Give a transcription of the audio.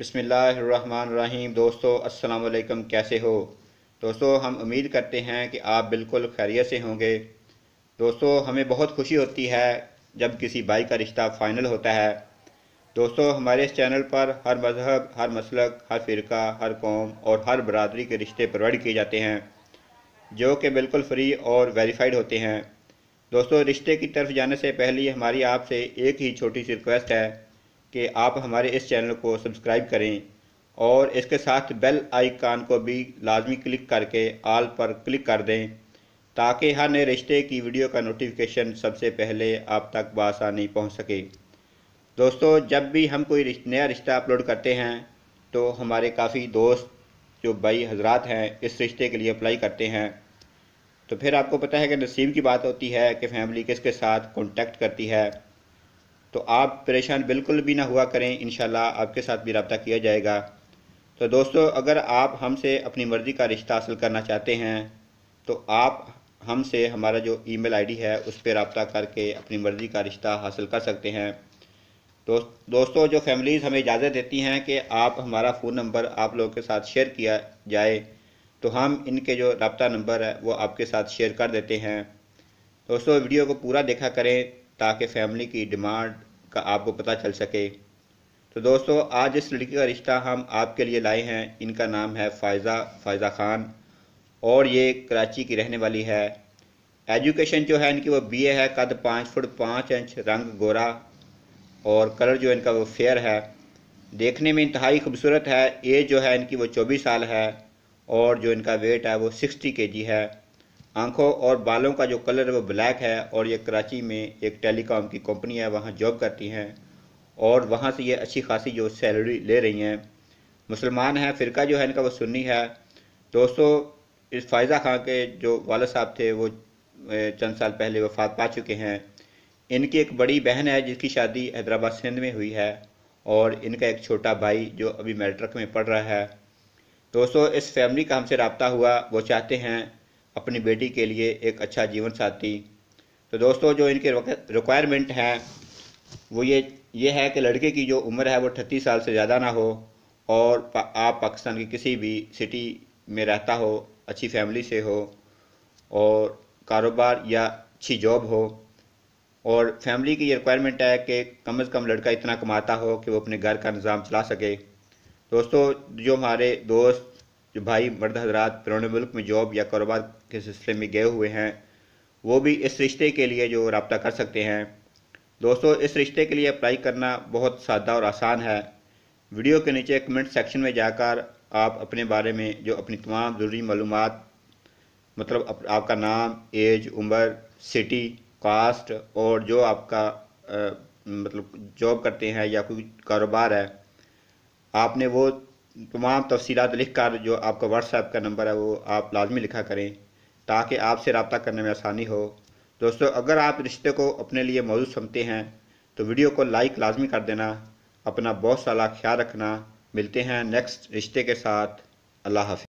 बिसमीम दोस्तों अस्सलाम वालेकुम कैसे हो दोस्तों हम उम्मीद करते हैं कि आप बिल्कुल खैरियत से होंगे दोस्तों हमें बहुत खुशी होती है जब किसी भाई का रिश्ता फ़ाइनल होता है दोस्तों हमारे इस चैनल पर हर मज़हब हर मसलक हर फ़िरका हर कौम और हर बरदरी के रिश्ते प्रोवाइड किए जाते हैं जो कि बिल्कुल फ्री और वेरीफाइड होते हैं दोस्तों रिश्ते की तरफ जाने से पहले हमारी आपसे एक ही छोटी सी रिक्वेस्ट है कि आप हमारे इस चैनल को सब्सक्राइब करें और इसके साथ बेल आइकान को भी लाजमी क्लिक करके आल पर क्लिक कर दें ताकि हर नए रिश्ते की वीडियो का नोटिफिकेशन सबसे पहले आप तक बसानी पहुंच सके दोस्तों जब भी हम कोई नया रिश्ता अपलोड करते हैं तो हमारे काफ़ी दोस्त जो भाई हजरात हैं इस रिश्ते के लिए अप्लाई करते हैं तो फिर आपको पता है कि नसीब की बात होती है कि फैमिली किसके साथ कॉन्टेक्ट करती है तो आप परेशान बिल्कुल भी ना हुआ करें इन आपके साथ भी रबता किया जाएगा तो दोस्तों अगर आप हमसे अपनी मर्ज़ी का रिश्ता हासिल करना चाहते हैं तो आप हमसे हमारा जो ईमेल आईडी है उस पर रबता करके अपनी मर्ज़ी का रिश्ता हासिल कर सकते हैं तो दोस्तों जो फैमिलीज़ हमें इजाज़त देती हैं कि आप हमारा फ़ोन नंबर आप लोगों के साथ शेयर किया जाए तो हम इनके जो रबता नंबर है वो आपके साथ शेयर कर देते हैं दोस्तों वीडियो को पूरा देखा करें ताकि फैमिली की डिमांड का आपको पता चल सके तो दोस्तों आज इस लड़की का रिश्ता हम आपके लिए लाए हैं इनका नाम है फ़ायज़ा फ़ायज़ा ख़ान और ये कराची की रहने वाली है एजुकेशन जो है इनकी वो बीए है कद पाँच फुट पाँच इंच रंग गोरा और कलर जो इनका वो फेयर है देखने में इंतहाई खूबसूरत है एज जो है इनकी वो चौबीस साल है और जो इनका वेट है वो सिक्सटी के जी है आंखों और बालों का जो कलर है वो ब्लैक है और ये कराची में एक टेलीकॉम की कंपनी है वहाँ जॉब करती हैं और वहाँ से ये अच्छी खासी जो सैलरी ले रही हैं मुसलमान हैं फ़िरका जो है इनका वो सुन्नी है दोस्तों इस फ़ायज़ा खां के जो वाल साहब थे वो चंद साल पहले वफात पा चुके हैं इनकी एक बड़ी बहन है जिसकी शादी हैदराबाद सिंध में हुई है और इनका एक छोटा भाई जो अभी मेट्रक में पढ़ रहा है दोस्तों इस फैमिली का हमसे रबता हुआ वो चाहते हैं अपनी बेटी के लिए एक अच्छा जीवन साथी तो दोस्तों जो इनके रिक्वायरमेंट हैं वो ये ये है कि लड़के की जो उम्र है वो अठतीस साल से ज़्यादा ना हो और पा, आप पाकिस्तान की किसी भी सिटी में रहता हो अच्छी फैमिली से हो और कारोबार या अच्छी जॉब हो और फैमिली की ये रिक्वायरमेंट है कि कम से कम लड़का इतना कमाता हो कि वो अपने घर का निज़ाम चला सके दोस्तों जो हमारे दोस्त जो भाई मर्द हजरात पुराने मुल्क में जॉब या कारोबार के सिलसिले में गए हुए हैं वो भी इस रिश्ते के लिए जो रबता कर सकते हैं दोस्तों इस रिश्ते के लिए अप्लाई करना बहुत सादा और आसान है वीडियो के नीचे कमेंट सेक्शन में जाकर आप अपने बारे में जो अपनी तमाम ज़रूरी मालूम मतलब अप, आपका नाम एज उम्र सिटी कास्ट और जो आपका आ, मतलब जॉब करते हैं या कोई कारोबार है आपने वो तमाम तो तफसीत लिख कर जो आपका व्हाट्सएप का नंबर है वो आप लाजमी लिखा करें ताकि आपसे रबता करने में आसानी हो दोस्तों अगर आप रिश्ते को अपने लिए मौजूद समझते हैं तो वीडियो को लाइक लाजमी कर देना अपना बहुत सारा ख्याल रखना मिलते हैं नेक्स्ट रिश्ते के साथ अल्लाह हाफ